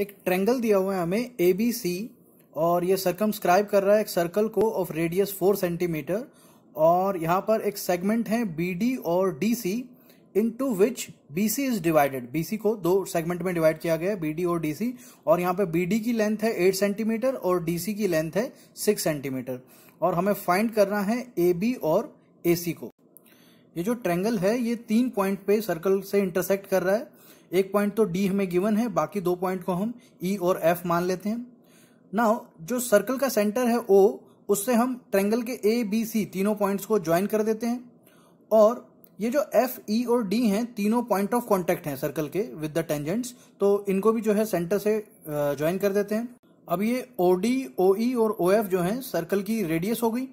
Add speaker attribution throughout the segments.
Speaker 1: एक ट्रेंगल दिया हुआ है हमें ए बी सी और ये सरकमस्क्राइब कर रहा है एक सर्कल को ऑफ रेडियस फोर सेंटीमीटर और यहाँ पर एक सेगमेंट है बी डी और D C into which B C is divided B C को दो सेगमेंट में डिवाइड किया गया है बी डी और डी सी और यहाँ पर बी डी की लेंथ है एट सेंटीमीटर और डी सी की लेंथ है सिक्स सेंटीमीटर और हमें फाइंड करना है ए बी और ए सी को ये जो ट्रेंगल है ये तीन पॉइंट पे सर्कल से इंटरसेक्ट कर रहा है एक पॉइंट तो डी हमें गिवन है बाकी दो पॉइंट को हम ई e और एफ मान लेते हैं नाउ जो सर्कल का सेंटर है ओ उससे हम ट्रेंगल के ए बी सी तीनों पॉइंट्स को ज्वाइन कर देते हैं और ये जो एफ ई e और डी हैं तीनों पॉइंट ऑफ कॉन्टेक्ट हैं सर्कल के विद द टेंजेंट्स तो इनको भी जो है सेंटर से ज्वाइन कर देते हैं अब ये ओ डी ओ ई और ओ एफ जो है सर्कल की रेडियस हो गई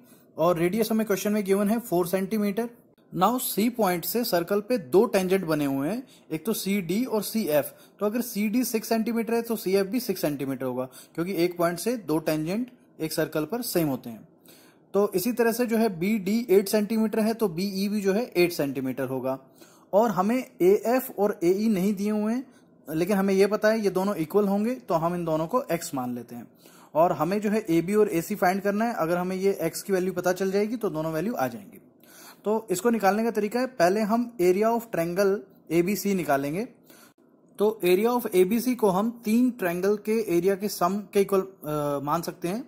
Speaker 1: और रेडियस हमें क्वेश्चन में गिवन है four centimetre now C point से सर्कल पे दो टेंजेंट बने हुए हैं एक तो सी डी और सी एफ तो अगर सी डी सिक्स सेंटीमीटर है तो सी एफ भी सिक्स सेंटीमीटर होगा क्योंकि एक पॉइंट से दो टेंजेंट एक सर्कल पर सेम होते हैं तो इसी तरह से जो है बी डी एट सेंटीमीटर है तो बी ई e भी जो है एट सेंटीमीटर होगा और हमें ए एफ और ए ई e नहीं दिए हुए हैं लेकिन हमें यह पता है ये दोनों इक्वल होंगे तो हम इन दोनों को एक्स मान लेते हैं और हमें जो है ए बी और ए सी फाइंड करना है अगर हमें ये एक्स की वैल्यू पता चल जाएगी तो दोनों वैल्यू आ जाएंगी तो इसको निकालने का तरीका है पहले हम एरिया ऑफ ट्रैंगल एबीसी निकालेंगे तो एरिया ऑफ एबीसी को हम तीन ट्रैंगल के एरिया के सम के इक्वल मान सकते हैं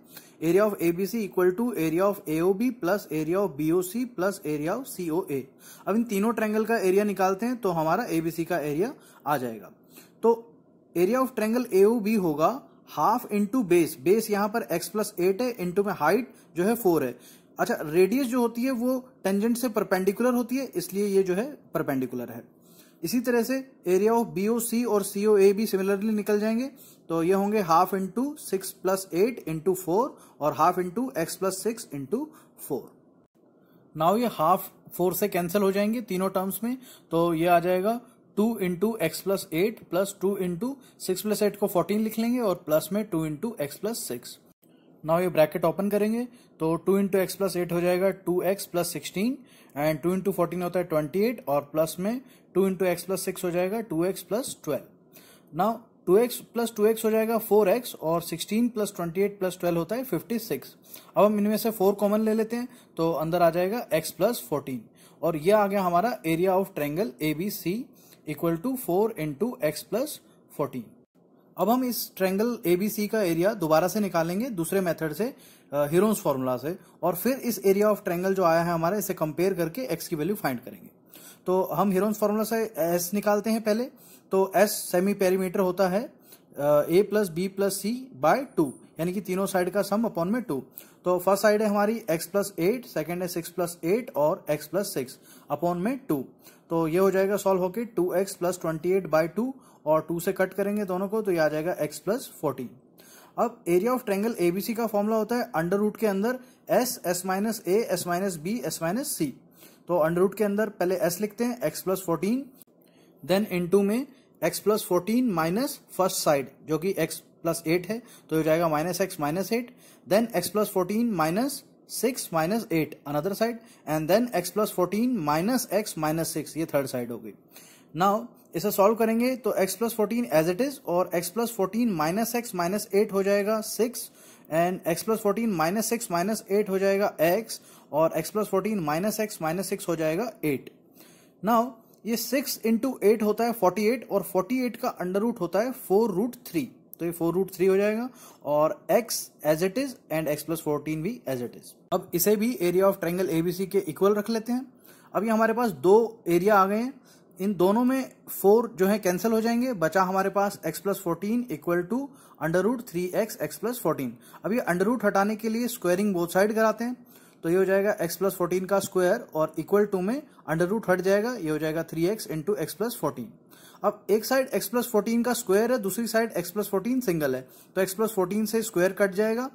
Speaker 1: area of ABC equal to area of AOB plus area of BOC plus area of COA अब इन तीनों ट्रैंगल का एरिया निकालते हैं तो हमारा एबीसी का एरिया आ जाएगा तो एरिया ऑफ ट्रैंगल एओबी होगा हाफ इंटू बेस बेस यहां पर एक्स प्लस एट है इंटू में हाइट जो है फोर है अच्छा रेडियस जो होती है वो टेंजेंट से परपेंडिकुलर होती है इसलिए ये जो है परपेंडिकुलर है इसी तरह से area of B O C और सी ओ ए भी सिमिलरली निकल जाएंगे तो ये होंगे half into six plus eight into four और half into X plus six into four now ये हाफ फोर से कैंसिल हो जाएंगे तीनों टर्म्स में तो ये आ जाएगा two into X plus eight plus two into six plus eight को फोर्टीन लिख लेंगे और प्लस में two into X plus six now ये ब्रैकेट ओपन करेंगे तो two into X plus eight हो जाएगा two X plus sixteen and two into fourteen होता है ट्वेंटी एट और प्लस में two into X plus six हो जाएगा two X plus twelve now two X plus two X हो जाएगा फोर एक्स और sixteen plus twenty eight plus twelve होता है फिफ्टी सिक्स अब हम इनमें से फोर कॉमन ले लेते हैं तो अंदर आ जाएगा एक्स प्लस फोर्टीन और यह आ गया हमारा area of triangle A B C equal to four into X plus fourteen अब हम इस बी सी का एरिया दोबारा से निकालेंगे दूसरे मेथड से हीरोन्स फॉर्मूला से और फिर इस एरिया ऑफ ट्रेंगल जो आया है हमारा इसे कंपेयर करके एक्स की वैल्यू फाइंड करेंगे तो हम हीरोन्स फॉर्मूला से एस निकालते हैं पहले तो एस सेमी पेरीमीटर होता है A plus B plus C by two यानी कि तीनों साइड का सम अपॉन में टू तो फर्स्ट साइड है हमारी एक्स प्लस एट सेकेंड है सिक्स प्लस एट और एक्स प्लस सिक्स अपॉन में टू तो ये हो जाएगा सॉल्व होके two X plus twenty eight by two और टू से कट करेंगे दोनों को तो ये आ जाएगा एक्स प्लस फोर्टी अब एरिया ऑफ ट्रैंगल एबीसी का फॉर्मूला होता है अंडर रूट के अंदर S S minus A S minus B S minus C तो अंडर रूट के अंदर पहले एस लिखते हैं X plus fourteen then into में X plus fourteen minus first side जो कि एक्स प्लस एट है तो हो जाएगा minus X minus eight then X plus fourteen minus six minus eight another side and then X plus fourteen minus X minus six ये third side होगी now इसे solve करेंगे तो X plus fourteen as it is और X plus fourteen minus X minus eight हो जाएगा six and X plus fourteen minus six minus eight हो जाएगा एक्स और X plus fourteen minus X minus six हो जाएगा एट नाउ ये six into eight होता है फोर्टी एट और फोर्टी एट का अंडर रूट होता है फोर रूट थ्री तो ये फोर रूट थ्री हो जाएगा और X as it is and X plus fourteen भी एज इट इज अब इसे भी एरिया ऑफ बी एबीसी के इक्वल रख लेते हैं अभी हमारे पास दो एरिया आ गए हैं इन दोनों में फोर जो है कैंसिल हो जाएंगे बचा हमारे पास x plus fourteen equal to under root three X X plus fourteen अब ये अंडर रूट हटाने के लिए स्क्वायरिंग बोथ साइड कराते हैं तो ये हो जाएगा x प्लस फोर्टीन का स्क्वायर और इक्वल टू में अंडर रूट हट जाएगा ये हो जाएगा three X into X plus fourteen अब एक साइड x प्लस फोर्टीन का स्क्वायर है दूसरी side x plus fourteen single है तो x प्लस फोर्टीन से स्क्वायर कट जाएगा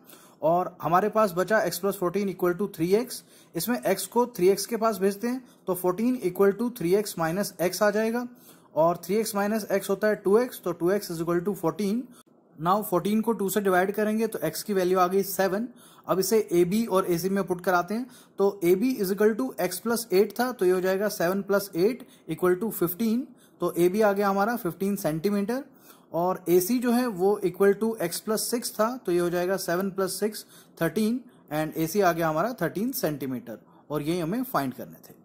Speaker 1: और हमारे पास बचा x plus fourteen equal to three X इसमें x को थ्री एक्स के पास भेजते हैं तो fourteen equal to three X minus X आ जाएगा और थ्री एक्स माइनस एक्स होता है टू एक्स तो two X is equal to fourteen now 14 को 2 से डिवाइड करेंगे तो x की वैल्यू आ गई 7 अब इसे ए बी और ए सी में पुट कराते हैं तो A B is equal to X plus eight था तो ये हो जाएगा 7 plus eight equal to fifteen तो ए बी आ गया हमारा 15 सेंटीमीटर और ए सी जो है वो equal to X plus six था तो ये हो जाएगा 7 plus six thirteen and A C आ गया हमारा 13 सेंटीमीटर और यही हमें फाइंड करने थे